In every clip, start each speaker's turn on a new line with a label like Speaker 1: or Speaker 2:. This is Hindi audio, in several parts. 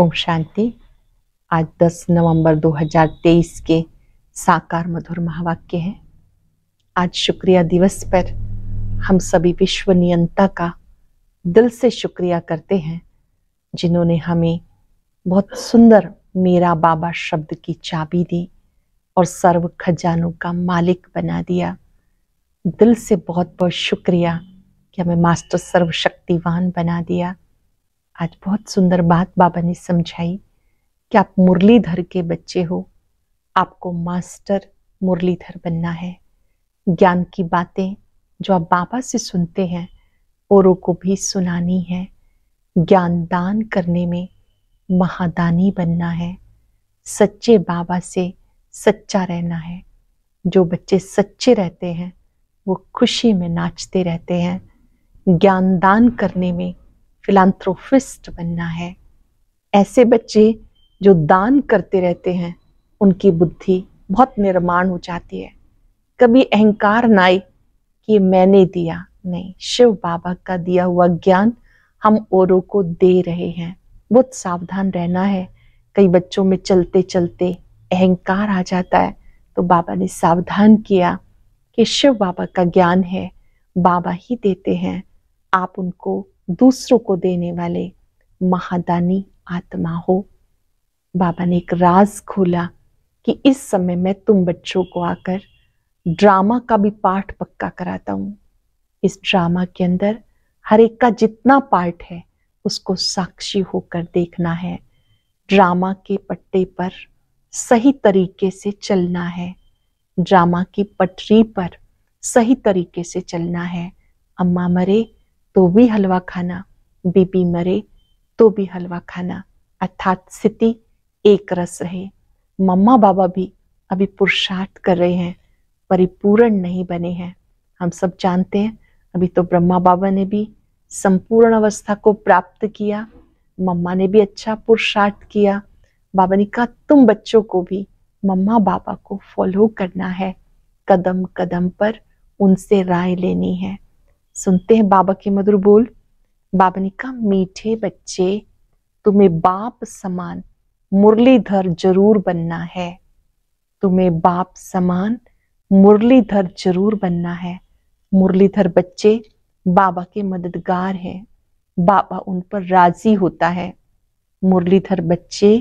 Speaker 1: ओम शांति आज 10 नवंबर 2023 के साकार मधुर महावाक्य है आज शुक्रिया दिवस पर हम सभी विश्व नियंता का दिल से शुक्रिया करते हैं जिन्होंने हमें बहुत सुंदर मेरा बाबा शब्द की चाबी दी और सर्व खजानों का मालिक बना दिया दिल से बहुत बहुत शुक्रिया कि हमें मास्टर सर्वशक्तिवान बना दिया आज बहुत सुंदर बात बाबा ने समझाई कि आप मुरलीधर के बच्चे हो आपको मास्टर मुरलीधर बनना है ज्ञान की बातें जो आप बाबा से सुनते हैं औरों को भी सुनानी है ज्ञान दान करने में महादानी बनना है सच्चे बाबा से सच्चा रहना है जो बच्चे सच्चे रहते हैं वो खुशी में नाचते रहते हैं ज्ञान दान करने में फिलान्थ्रोफिस्ट बनना है ऐसे बच्चे जो दान करते रहते हैं उनकी बुद्धि बहुत निर्माण हो जाती है कभी अहंकार ना आए कि मैंने दिया नहीं शिव बाबा का दिया हुआ ज्ञान हम औरों को दे रहे हैं बहुत सावधान रहना है कई बच्चों में चलते चलते अहंकार आ जाता है तो बाबा ने सावधान किया कि शिव बाबा का ज्ञान है बाबा ही देते हैं आप उनको दूसरों को देने वाले महादानी आत्मा हो बाबा ने एक राज खोला कि इस समय मैं तुम बच्चों को आकर ड्रामा का भी पाठ पक्का कराता हूँ इस ड्रामा के अंदर हर एक का जितना पार्ट है उसको साक्षी होकर देखना है ड्रामा के पट्टे पर सही तरीके से चलना है ड्रामा की पटरी पर सही तरीके से चलना है अम्मा मरे तो भी हलवा खाना बीपी मरे तो भी हलवा खाना अर्थात स्थिति एक रस रहे मम्मा बाबा भी अभी पुरुषार्थ कर रहे हैं परिपूर्ण नहीं बने हैं हम सब जानते हैं अभी तो ब्रह्मा बाबा ने भी संपूर्ण अवस्था को प्राप्त किया मम्मा ने भी अच्छा पुरुषार्थ किया बाबा ने कहा तुम बच्चों को भी मम्मा बाबा को फॉलो करना है कदम कदम पर उनसे राय लेनी है सुनते हैं बाबा के मधुर बोल बाबा ने कहा मीठे बच्चे तुम्हें बाप समान मुरलीधर जरूर बनना है तुम्हें बाप समान मुरलीधर जरूर बनना है मुरलीधर बच्चे बाबा के मददगार हैं बाबा उन पर राजी होता है मुरलीधर बच्चे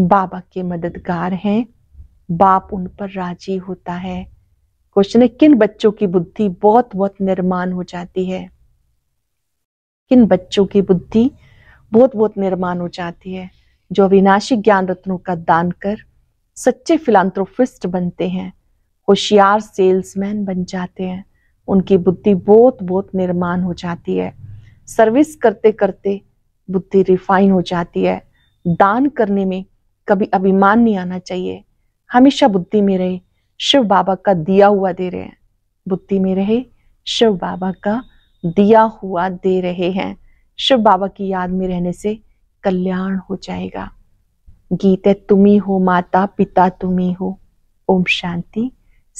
Speaker 1: बाबा के मददगार हैं बाप उन पर राजी होता है क्वेश्चन है किन बच्चों की बुद्धि बहुत बहुत निर्माण हो जाती है किन बच्चों की बुद्धि बहुत बहुत निर्माण हो जाती है जो अविनाशी ज्ञान रत्नों का दान कर सच्चे फिलान्थ्रोफिस्ट बनते हैं होशियार सेल्समैन बन जाते हैं उनकी बुद्धि बहुत बहुत निर्माण हो जाती है सर्विस करते करते बुद्धि रिफाइन हो जाती है दान करने में कभी अभिमान नहीं आना चाहिए हमेशा बुद्धि में रहे शिव बाबा का दिया हुआ दे रहे हैं बुद्धि में रहे शिव बाबा का दिया हुआ दे रहे हैं शिव बाबा की याद में रहने से कल्याण हो जाएगा गीते तुम्ही हो माता पिता तुम्ही हो ओम शांति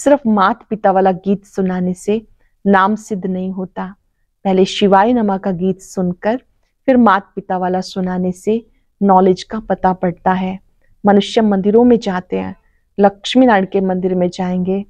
Speaker 1: सिर्फ मात पिता वाला गीत सुनाने से नाम सिद्ध नहीं होता पहले शिवाय नमा का गीत सुनकर फिर मात पिता वाला सुनाने से नॉलेज का पता पड़ता है मनुष्य मंदिरों में जाते हैं लक्ष्मी नारायण के मंदिर में जाएंगे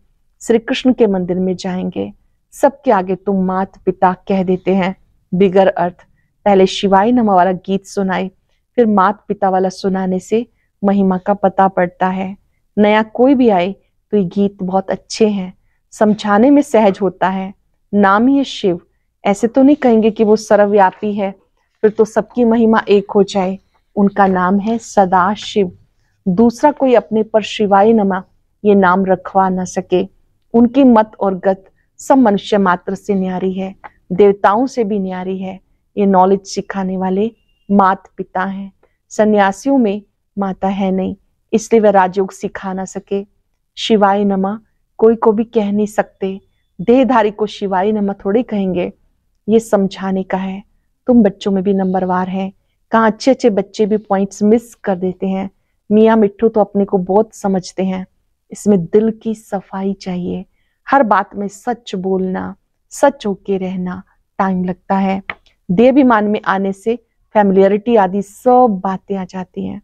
Speaker 1: श्री कृष्ण के मंदिर में जाएंगे सबके आगे तुम मात पिता कह देते हैं बिगर अर्थ पहले शिवाय नमा वाला गीत सुनाए फिर मात पिता वाला सुनाने से महिमा का पता पड़ता है नया कोई भी आए तो ये गीत बहुत अच्छे हैं समझाने में सहज होता है नाम ही है शिव ऐसे तो नहीं कहेंगे कि वो सर्वव्यापी है फिर तो सबकी महिमा एक हो जाए उनका नाम है सदा शिव दूसरा कोई अपने पर शिवाय नमा ये नाम रखवा न सके उनकी मत और गत सब मनुष्य मात्र से न्यारी है देवताओं से भी न्यारी है ये नॉलेज सिखाने वाले मात पिता हैं सन्यासियों में माता है नहीं इसलिए वह राजयोग सिखा ना सके शिवाय नमा कोई को भी कह नहीं सकते देहधारी को शिवाय नमा थोड़े कहेंगे ये समझाने का है तुम बच्चों में भी नंबरवार है कहाँ अच्छे अच्छे बच्चे भी पॉइंट्स मिस कर देते हैं मियाँ मिट्टू तो अपने को बहुत समझते हैं इसमें दिल की सफाई चाहिए हर बात में सच बोलना सच होके रहना टाइम लगता है देवीमान में आने से फैमिलियरिटी आदि सब बातें आ जाती हैं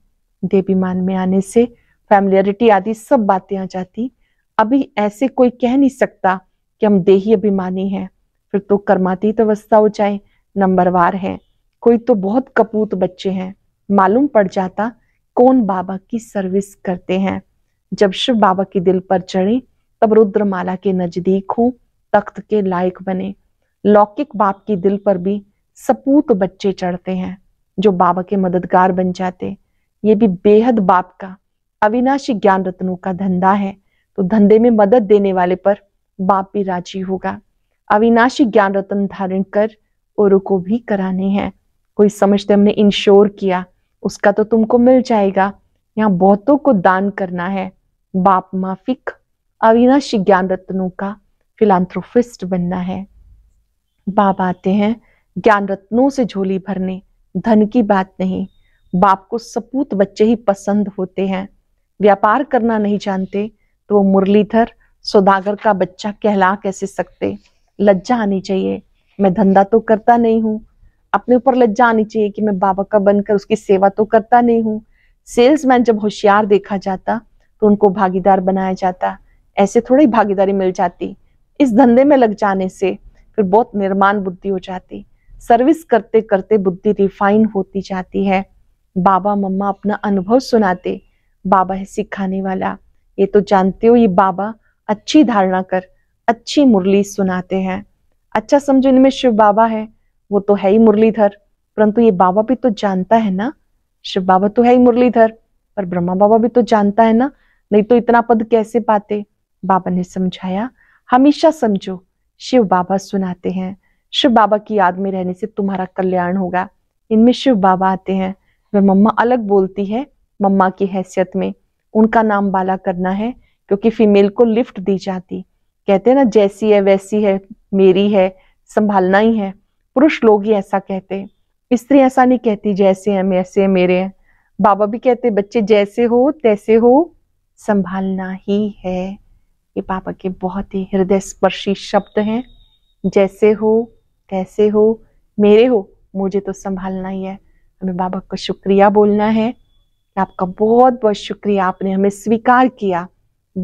Speaker 1: देवीमान में आने से फैमिलियरिटी आदि सब बातें आ जाती अभी ऐसे कोई कह नहीं सकता कि हम देही अभिमानी हैं फिर तो कर्मातीत अवस्था हो जाए नंबरवार हैं कोई तो बहुत कपूत बच्चे हैं मालूम पड़ जाता कौन बाबा की सर्विस करते हैं जब शिव बाबा के दिल पर चढ़े तब रुद्रमाला के नजदीक हो तख्त के लायक बने लौकिक बाप के दिल पर भी सपूत बच्चे चढ़ते हैं जो बाबा के मददगार बन जाते ये भी बेहद बाप का अविनाशी ज्ञान रत्नों का धंधा है तो धंधे में मदद देने वाले पर बाप भी राजी होगा अविनाशी ज्ञान रत्न धारण कर और को भी कराने हैं कोई समझते हमने इंश्योर किया उसका तो तुमको मिल जाएगा यहाँ बहुतों को दान करना है बाप माफिक अविनाशी ज्ञान रत्नों का फिलान्थ्रोफिस्ट बनना है बाप आते हैं ज्ञान रत्नों से झोली भरने धन की बात नहीं बाप को सपूत बच्चे ही पसंद होते हैं व्यापार करना नहीं जानते तो वो मुरलीधर सौदागर का बच्चा कहला कैसे सकते लज्जा आनी चाहिए मैं धंधा तो करता नहीं हूँ अपने ऊपर लज्जा आनी चाहिए कि मैं बाबा का बनकर उसकी सेवा तो करता नहीं हूँ सेल्समैन जब होशियार देखा जाता तो उनको भागीदार बनाया जाता ऐसे थोड़ी भागीदारी मिल जाती इस धंधे में लग जाने से फिर बहुत निर्माण बुद्धि हो जाती सर्विस करते करते बुद्धि रिफाइन होती जाती है बाबा मम्मा अपना अनुभव सुनाते बाबा है सिखाने वाला ये तो जानते हो ये बाबा अच्छी धारणा कर अच्छी मुरली सुनाते हैं अच्छा समझो इनमें शिव बाबा है वो तो है ही मुरलीधर परंतु ये बाबा भी तो जानता है ना शिव बाबा तो है ही मुरलीधर पर ब्रह्मा बाबा भी तो जानता है ना नहीं तो इतना पद कैसे पाते बाबा ने समझाया हमेशा समझो शिव बाबा सुनाते हैं शिव बाबा की याद में रहने से तुम्हारा कल्याण होगा इनमें शिव बाबा आते हैं वह मम्मा अलग बोलती है मम्मा की हैसियत में उनका नाम बाला करना है क्योंकि फीमेल को लिफ्ट दी जाती कहते हैं ना जैसी है वैसी है मेरी है संभालना ही है पुरुष लोग ही ऐसा कहते हैं स्त्री ऐसा नहीं कहती जैसे हम ऐसे है मेरे हैं बाबा भी कहते बच्चे जैसे हो तैसे हो संभालना ही है ये बाबा के बहुत ही हृदय स्पर्शी शब्द हैं जैसे हो तैसे हो मेरे हो मुझे तो संभालना ही है हमें बाबा का शुक्रिया बोलना है आपका बहुत बहुत शुक्रिया आपने हमें स्वीकार किया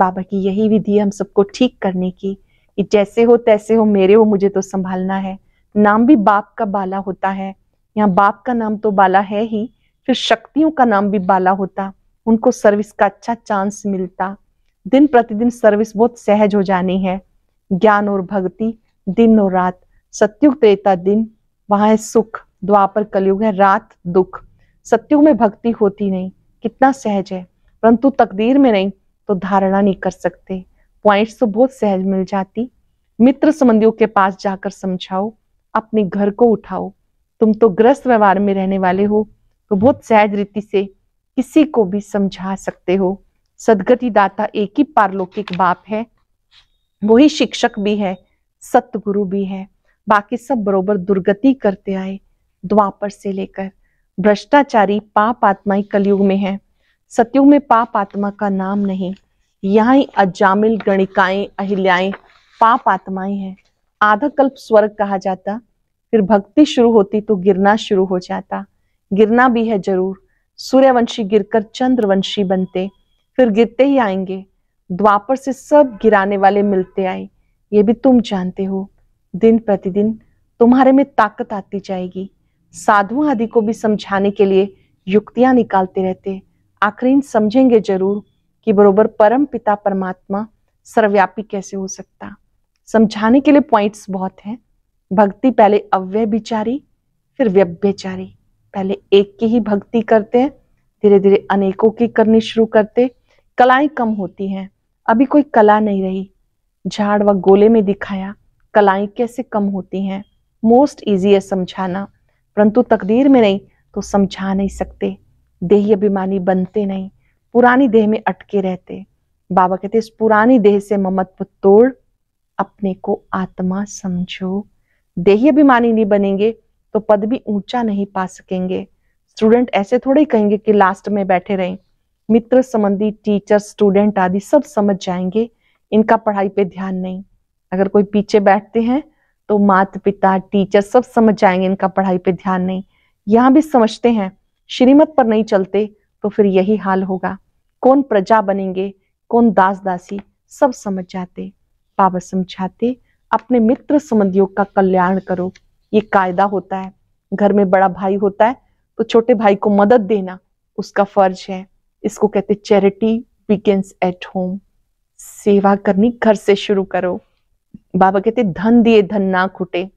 Speaker 1: बाबा की यही विधि है हम सबको ठीक करने की कि जैसे हो तैसे हो मेरे हो मुझे तो संभालना है नाम भी बाप का बाला होता है यहाँ बाप का नाम तो बाला है ही फिर शक्तियों का नाम भी बाला होता उनको सर्विस का अच्छा चांस मिलता दिन प्रतिदिन सर्विस बहुत सहज हो जानी है ज्ञान और भक्ति दिन और रात सत्युग त्रेता दिन वहां है सुख द्वापर कलयुग है रात दुख सत्युग में भक्ति होती नहीं कितना सहज है परंतु तकदीर में नहीं तो धारणा नहीं कर सकते पॉइंट्स तो बहुत सहज मिल जाती मित्र संबंधियों के पास जाकर समझाओ अपने घर को उठाओ तुम तो ग्रस्त व्यवहार में रहने वाले हो तो बहुत सहज रीति से किसी को भी समझा सकते हो सदगति दाता एक ही पारलौकिक बाप है वही शिक्षक भी है सतगुरु भी है बाकी सब बरोबर दुर्गति करते आए द्वापर से लेकर भ्रष्टाचारी पाप आत्मा कलयुग में है सतयुग में पाप आत्मा का नाम नहीं यहाँ ही अजामिल गणिकाएं अहिल्याएं पाप आत्माएं हैं आधा कल्प स्वर्ग कहा जाता फिर भक्ति शुरू होती तो गिरना शुरू हो जाता गिरना भी है जरूर सूर्यवंशी गिरकर चंद्रवंशी बनते फिर गिरते ही आएंगे द्वापर से सब गिराने वाले मिलते आए ये भी तुम जानते हो दिन प्रतिदिन तुम्हारे में ताकत आती जाएगी साधु आदि को भी समझाने के लिए युक्तियां निकालते रहते आखिर इन समझेंगे जरूर कि बरोबर परम पिता परमात्मा सर्वव्यापी कैसे हो सकता समझाने के लिए पॉइंट्स बहुत हैं भक्ति पहले अव्यय विचारी फिर व्यभ्यचारी पहले एक की ही भक्ति करते हैं धीरे धीरे अनेकों की करनी शुरू करते कलाएं कम होती हैं अभी कोई कला नहीं रही झाड़ व गोले में दिखाया कलाएं कैसे कम होती हैं मोस्ट इजी है समझाना परंतु तकदीर में नहीं तो समझा नहीं सकते देही अभिमानी बनते नहीं पुरानी देह में अटके रहते बाबा कहते इस पुरानी देह से ममत्व तोड़ अपने को आत्मा समझो देही अभिमानी नहीं बनेंगे तो पद भी ऊंचा नहीं पा सकेंगे स्टूडेंट ऐसे थोड़े कहेंगे कि लास्ट में बैठे रहें मित्र संबंधी टीचर स्टूडेंट आदि सब समझ जाएंगे इनका पढ़ाई पे ध्यान नहीं अगर कोई पीछे बैठते हैं तो माता पिता टीचर सब समझ जाएंगे इनका पढ़ाई पे ध्यान नहीं यहाँ भी समझते हैं श्रीमत पर नहीं चलते तो फिर यही हाल होगा कौन प्रजा बनेंगे कौन दास दासी सब समझ जाते बाबा समझाते अपने मित्र संबंधियों का कल्याण करो ये कायदा होता है घर में बड़ा भाई होता है तो छोटे भाई को मदद देना उसका फर्ज है इसको कहते चैरिटी बिगेन्स एट होम सेवा करनी घर से शुरू करो बाबा कहते धन दिए धन ना खुटे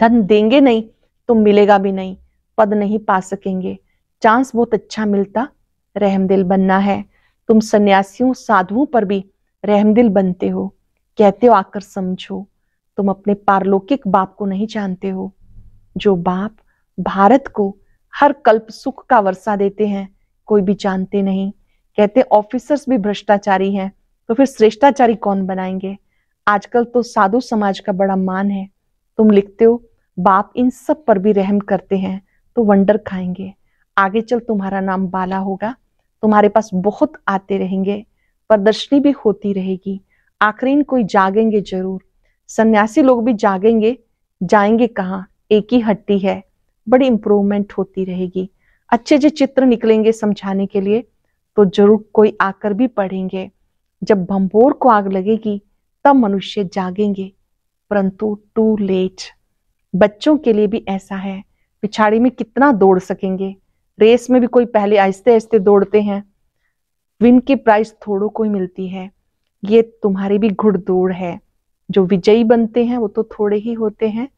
Speaker 1: धन देंगे नहीं तो मिलेगा भी नहीं पद नहीं पा सकेंगे चांस बहुत अच्छा मिलता रहमदिल बनना है तुम सन्यासियों साधुओं पर भी रहमदिल बनते हो कहते हो आकर समझो तुम अपने पारलौकिक बाप को नहीं जानते हो जो बाप भारत को हर कल्प सुख का वर्षा देते हैं कोई भी जानते नहीं कहते ऑफिसर्स भी भ्रष्टाचारी हैं तो फिर श्रेष्ठाचारी कौन बनाएंगे आजकल तो साधु समाज का बड़ा मान है तुम लिखते हो बाप इन सब पर भी रहम करते हैं तो वंडर खाएंगे आगे चल तुम्हारा नाम बाला होगा तुम्हारे पास बहुत आते रहेंगे प्रदर्शनी भी होती रहेगी आखरीन कोई जागेंगे जरूर सन्यासी लोग भी जागेंगे जाएंगे कहाँ एक ही हट्टी है बड़ी इंप्रूवमेंट होती रहेगी अच्छे जो चित्र निकलेंगे समझाने के लिए तो जरूर कोई आकर भी पढ़ेंगे जब भंभोर को आग लगेगी तब मनुष्य जागेंगे परंतु टू लेट बच्चों के लिए भी ऐसा है पिछाड़ी में कितना दौड़ सकेंगे रेस में भी कोई पहले आहिस्ते आहिस्ते दौड़ते हैं विन की प्राइस थोड़ों को ही मिलती है ये तुम्हारी भी घुड़दौड़ है जो विजयी बनते हैं वो तो थोड़े ही होते हैं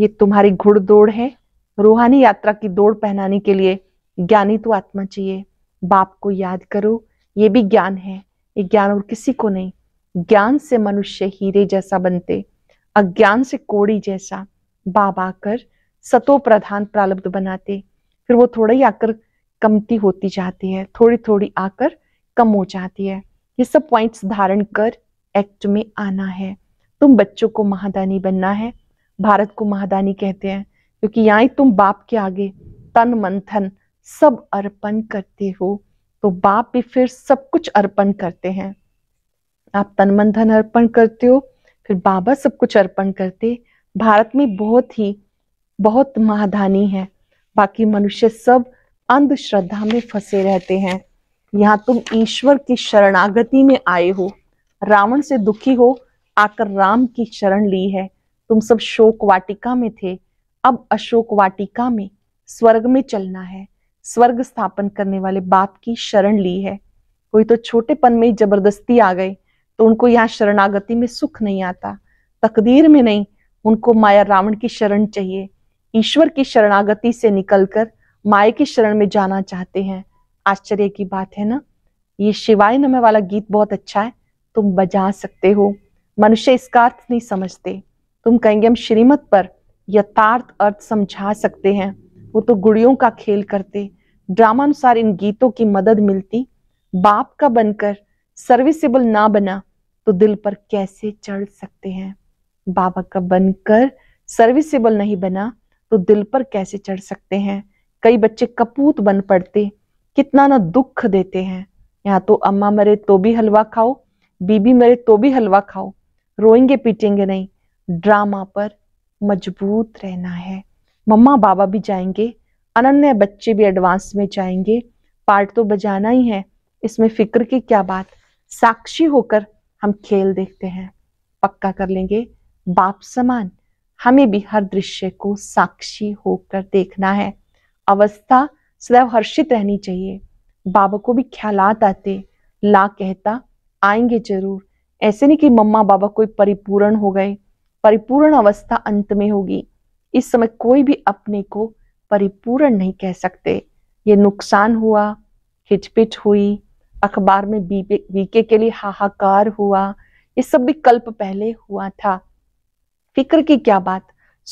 Speaker 1: ये तुम्हारी घुड़दौड़ है रूहानी यात्रा की दौड़ पहनाने के लिए ज्ञानी तो आत्मा चाहिए बाप को याद करो ये भी ज्ञान है ये ज्ञान और किसी को नहीं ज्ञान से मनुष्य हीरे जैसा बनते अज्ञान से कोड़ी जैसा बाप आकर सतो प्रधान प्रालब्ध बनाते फिर वो थोड़ा ही आकर कमती होती जाती है थोड़ी थोड़ी आकर कम हो जाती है ये सब पॉइंट्स धारण कर एक्ट में आना है तुम बच्चों को महादानी बनना है भारत को महादानी कहते हैं क्योंकि यहाँ तुम बाप के आगे तन मंथन सब अर्पण करते हो तो बाप भी फिर सब कुछ अर्पण करते हैं आप तन मंथन अर्पण करते हो फिर बाबा सब कुछ अर्पण करते भारत में बहुत ही बहुत महाधानी है बाकी मनुष्य सब अंधश्रद्धा में फंसे रहते हैं यहाँ तुम ईश्वर की शरणागति में आए हो रावण से दुखी हो आकर राम की शरण ली है तुम सब शोक वाटिका में थे अब अशोक वाटिका में स्वर्ग में चलना है स्वर्ग स्थापन करने वाले बाप की शरण ली है कोई तो छोटेपन में जबरदस्ती आ गए तो उनको यहाँ शरणागति में सुख नहीं आता तकदीर में नहीं उनको माया रावण की शरण चाहिए ईश्वर की शरणागति से निकलकर माया की शरण में जाना चाहते हैं आश्चर्य की बात है ना ये शिवाय नमे वाला गीत बहुत अच्छा है तुम बजा सकते हो मनुष्य इसका अर्थ नहीं समझते तुम कहेंगे हम श्रीमत पर यथार्थ अर्थ समझा सकते हैं वो तो गुड़ियों का खेल करते ड्रामा अनुसार इन गीतों की मदद मिलती बाप का बनकर सर्विसेबल ना बना तो दिल पर कैसे चढ़ सकते हैं बाबा का बनकर सर्विसेबल नहीं बना तो दिल पर कैसे चढ़ सकते हैं कई बच्चे कपूत बन पड़ते कितना ना दुख देते हैं यहाँ तो अम्मा मरे तो भी हलवा खाओ बीबी मरे तो भी हलवा खाओ रोएंगे पीटेंगे नहीं ड्रामा पर मजबूत रहना है मम्मा बाबा भी जाएंगे अनन्य बच्चे भी एडवांस में जाएंगे पार्ट तो बजाना ही है इसमें फिक्र की क्या बात साक्षी होकर हम खेल देखते हैं पक्का कर लेंगे बाप समान हमें भी हर दृश्य को साक्षी होकर देखना है अवस्था सदैव हर्षित रहनी चाहिए बाबा को भी ख्याल आते ला कहता आएंगे जरूर ऐसे नहीं कि मम्मा बाबा कोई परिपूर्ण हो गए परिपूर्ण अवस्था अंत में होगी इस समय कोई भी अपने को परिपूर्ण नहीं कह सकते ये नुकसान हुआ हिचपिच हुई अखबार में बीके के लिए हाहाकार हुआ ये सब भी कल्प पहले हुआ था फिक्र की क्या बात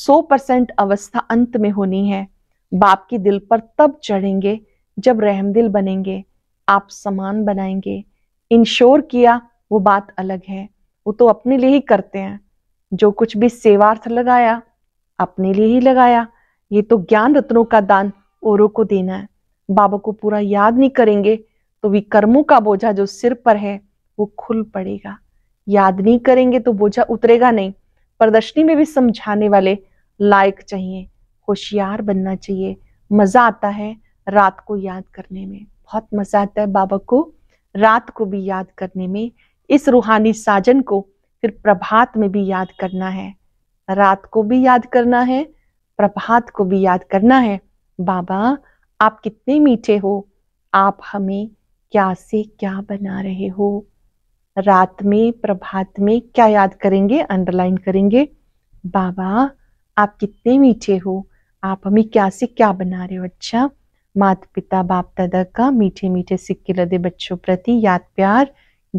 Speaker 1: सौ परसेंट अवस्था अंत में होनी है बाप की दिल पर तब चढ़ेंगे जब रहमदिल बनेंगे आप समान बनाएंगे इंश्योर किया वो बात अलग है वो तो अपने लिए ही करते हैं जो कुछ भी सेवार्थ लगाया अपने लिए ही लगाया ये तो ज्ञान रत्नों का दान औरों को देना है बाबा को पूरा याद नहीं करेंगे तो विकर्मों का बोझा जो सिर पर है वो खुल पड़ेगा याद नहीं करेंगे तो बोझा उतरेगा नहीं प्रदर्शनी में भी समझाने वाले लायक चाहिए होशियार बनना चाहिए मज़ा आता है रात को याद करने में बहुत मज़ा आता है बाबा को रात को भी याद करने में इस रूहानी साजन को फिर प्रभात में भी याद करना है रात को भी याद करना है प्रभात को भी याद करना है बाबा आप कितने मीठे हो आप हमें क्या से क्या बना रहे हो रात में प्रभात में क्या याद करेंगे अंडरलाइन करेंगे बाबा आप कितने मीठे हो आप हमें क्या से क्या बना रहे हो अच्छा माता पिता बाप दादा का मीठे मीठे सिक्के लदे बच्चों प्रति याद प्यार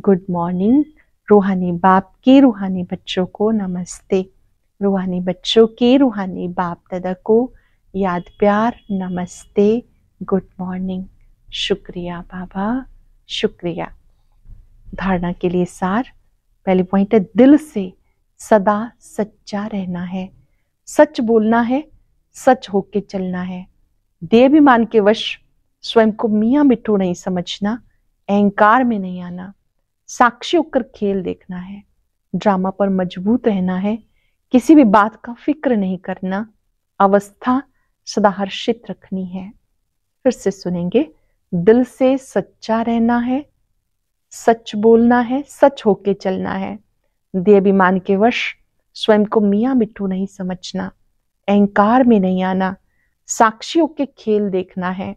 Speaker 1: गुड मॉर्निंग रूहानी बाप के रूहानी बच्चों को नमस्ते रूहानी बच्चों के रूहानी बाप दादा को याद प्यार नमस्ते गुड मॉर्निंग शुक्रिया बाबा शुक्रिया धारणा के लिए सार पहले पॉइंट है दिल से सदा सच्चा रहना है सच बोलना है सच होके चलना है देवाभिमान के वश स्वयं को मियाँ मिठू नहीं समझना अहंकार में नहीं आना साक्षी होकर खेल देखना है ड्रामा पर मजबूत रहना है किसी भी बात का फिक्र नहीं करना अवस्था सदा हर्षित रखनी है फिर से सुनेंगे दिल से सच्चा रहना है सच बोलना है सच होके चलना है देवाभिमान के वश स्वयं को मियाँ मिट्टू नहीं समझना अहंकार में नहीं आना साक्षियों के खेल देखना है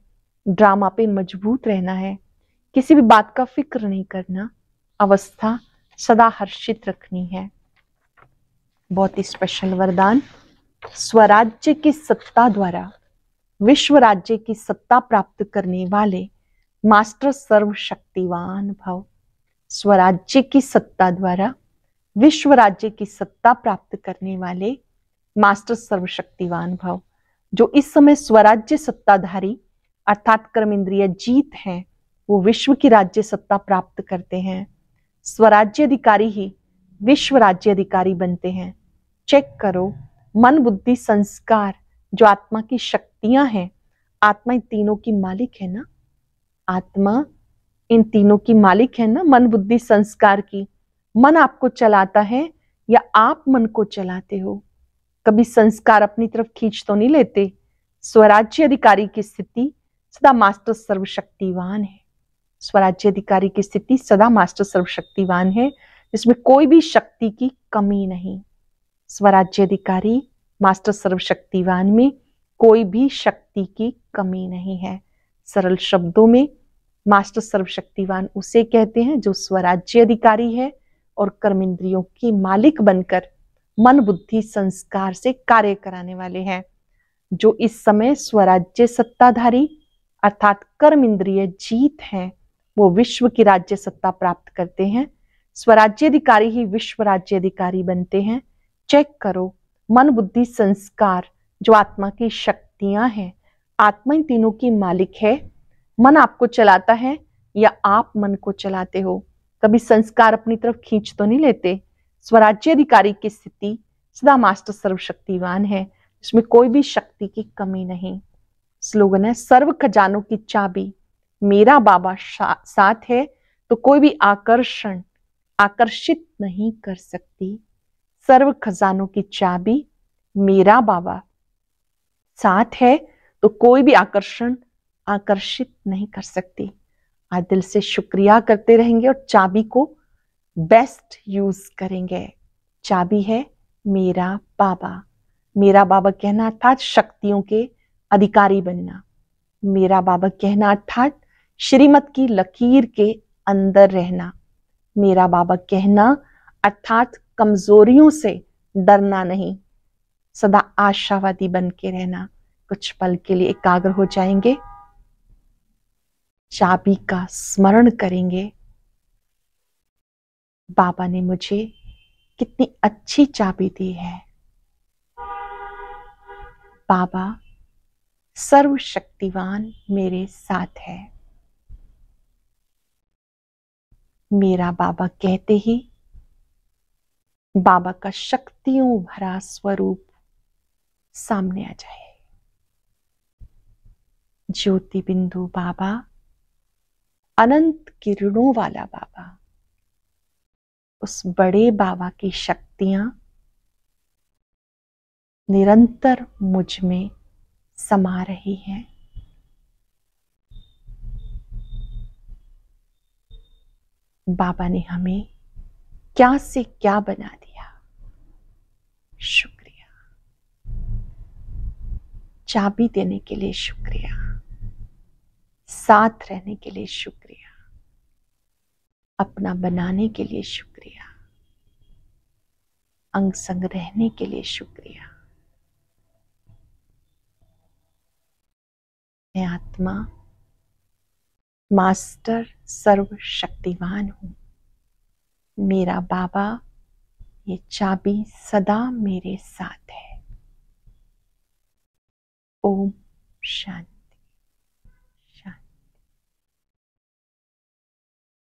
Speaker 1: ड्रामा पे मजबूत रहना है किसी भी बात का फिक्र नहीं करना अवस्था सदा हर्षित रखनी है बहुत ही स्पेशल वरदान स्वराज्य की सत्ता द्वारा विश्व राज्य की सत्ता प्राप्त करने वाले मास्टर सर्वशक्तिवान भव स्वराज्य की सत्ता द्वारा विश्व राज्य की सत्ता प्राप्त करने वाले मास्टर सर्वशक्तिवान भाव जो इस समय स्वराज्य सत्ताधारी अर्थात इंद्रिय जीत हैं वो विश्व की राज्य सत्ता प्राप्त करते हैं स्वराज्य अधिकारी ही विश्व राज्य अधिकारी बनते हैं चेक करो मन बुद्धि संस्कार जो आत्मा की शक्तियां हैं आत्मा इन तीनों की मालिक है ना आत्मा इन तीनों की मालिक है ना मन बुद्धि संस्कार की मन आपको चलाता है या आप मन को चलाते हो कभी संस्कार अपनी तरफ खींच तो नहीं लेते स्वराज्य अधिकारी की स्थिति सदा मास्टर सर्वशक्तिवान है स्वराज्य अधिकारी की स्थिति सदा मास्टर सर्वशक्तिवान है जिसमें कोई भी शक्ति की कमी नहीं स्वराज्य अधिकारी मास्टर सर्वशक्तिवान में कोई भी शक्ति की कमी नहीं है सरल शब्दों में मास्टर सर्वशक्तिवान उसे कहते हैं जो स्वराज्य अधिकारी है और कर्म इंद्रियों की मालिक बनकर मन बुद्धि संस्कार से कार्य कराने वाले हैं जो इस समय स्वराज्य सत्ताधारी अर्थात कर्म इंद्रिय जीत हैं वो विश्व की राज्य सत्ता प्राप्त करते हैं स्वराज्य अधिकारी ही विश्व राज्य अधिकारी बनते हैं चेक करो मन बुद्धि संस्कार जो आत्मा की शक्तियां हैं आत्मा इन तीनों की मालिक है मन आपको चलाता है या आप मन को चलाते हो कभी संस्कार अपनी तरफ खींच तो नहीं लेते स्वराज्य अधिकारी की स्थिति सदा मास्टर सर्वशक्तिवान है इसमें कोई भी शक्ति की कमी नहीं स्लोगन है सर्व खजानों की चाबी मेरा बाबा साथ है तो कोई भी आकर्षण आकर्षित नहीं कर सकती सर्व खजानों की चाबी मेरा बाबा साथ है तो कोई भी आकर्षण आकर्षित नहीं कर सकती आज दिल से शुक्रिया करते रहेंगे और चाबी को बेस्ट यूज करेंगे चाबी है मेरा बाबा मेरा बाबा कहना अर्थात शक्तियों के अधिकारी बनना मेरा बाबा कहना अर्थात श्रीमत की लकीर के अंदर रहना मेरा बाबा कहना अर्थात कमजोरियों से डरना नहीं सदा आशावादी बन के रहना कुछ पल के लिए एकाग्र हो जाएंगे चाबी का स्मरण करेंगे बाबा ने मुझे कितनी अच्छी चाबी दी है बाबा सर्वशक्तिवान मेरे साथ है मेरा बाबा कहते ही बाबा का शक्तियों भरा स्वरूप सामने आ जाए ज्योति बिंदु बाबा अनंत किरणों वाला बाबा उस बड़े बाबा की शक्तियां निरंतर मुझ में समा रही हैं बाबा ने हमें क्या से क्या बना दिया शुक्रिया चाबी देने के लिए शुक्रिया साथ रहने के लिए शुक्रिया अपना बनाने के लिए शुक्रिया अंग संग रहने के लिए शुक्रिया मैं आत्मा मास्टर सर्वशक्तिवान हूं मेरा बाबा ये चाबी सदा मेरे साथ है ओम शांति